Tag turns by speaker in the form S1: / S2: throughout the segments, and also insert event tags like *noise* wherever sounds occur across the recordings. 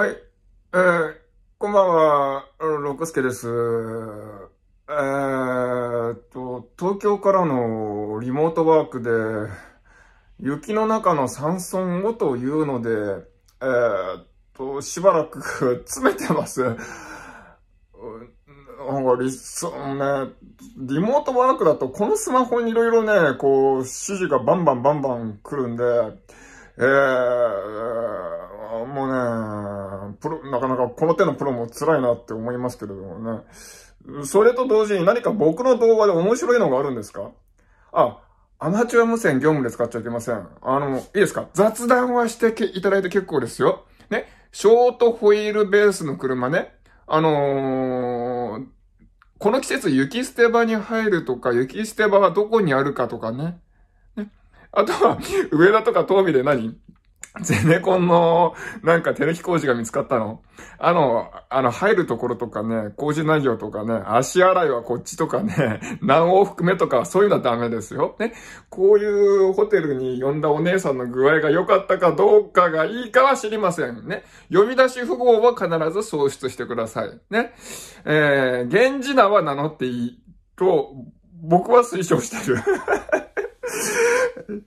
S1: はい。えー、こんばんは、六助です。えーと、東京からのリモートワークで、雪の中の山村をというので、えーと、しばらく *laughs* 詰めてますなんかね、リモートワークだとこのスマホにいろいろね、こう、指示がバンバンバンバン来るんで、えー、もうね、プロ、なかなかこの手のプロも辛いなって思いますけれどもね。それと同時に何か僕の動画で面白いのがあるんですかあ、アマチュア無線業務で使っちゃいけません。あの、いいですか雑談はしていただいて結構ですよ。ね、ショートホイールベースの車ね。あのー、この季節雪捨て場に入るとか、雪捨て場はどこにあるかとかね。ねあとは、上田とか東美で何 *laughs* ゼネコンの、なんかテレき工事が見つかったの。あの、あの、入るところとかね、工事内容とかね、足洗いはこっちとかね、*laughs* 何往復目とか、そういうのはダメですよ。ね。こういうホテルに呼んだお姉さんの具合が良かったかどうかがいいかは知りません。ね。呼び出し符号は必ず喪失してください。ね。えー、源氏名は名乗っていいと、僕は推奨してる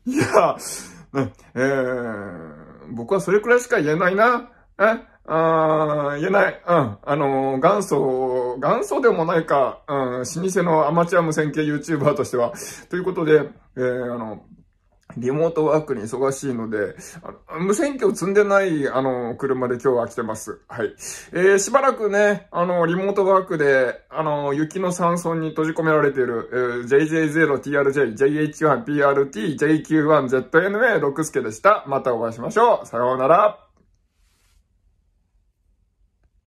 S1: いや、*laughs* ん。えー、僕はそれくらいしか言えないな。えあ言えない。うん。あのー、元祖、元祖でもないか、うん、老舗のアマチュア無線系 YouTuber としては。ということで、えー、あの、リモートワークに忙しいので、あの無線機を積んでない、あの、車で今日は来てます。はい。えー、しばらくね、あの、リモートワークで、あの、雪の山村に閉じ込められている、えー、JJ0TRJ、JH1PRT、JQ1ZNA、6助でした。またお会いしましょう。さようなら。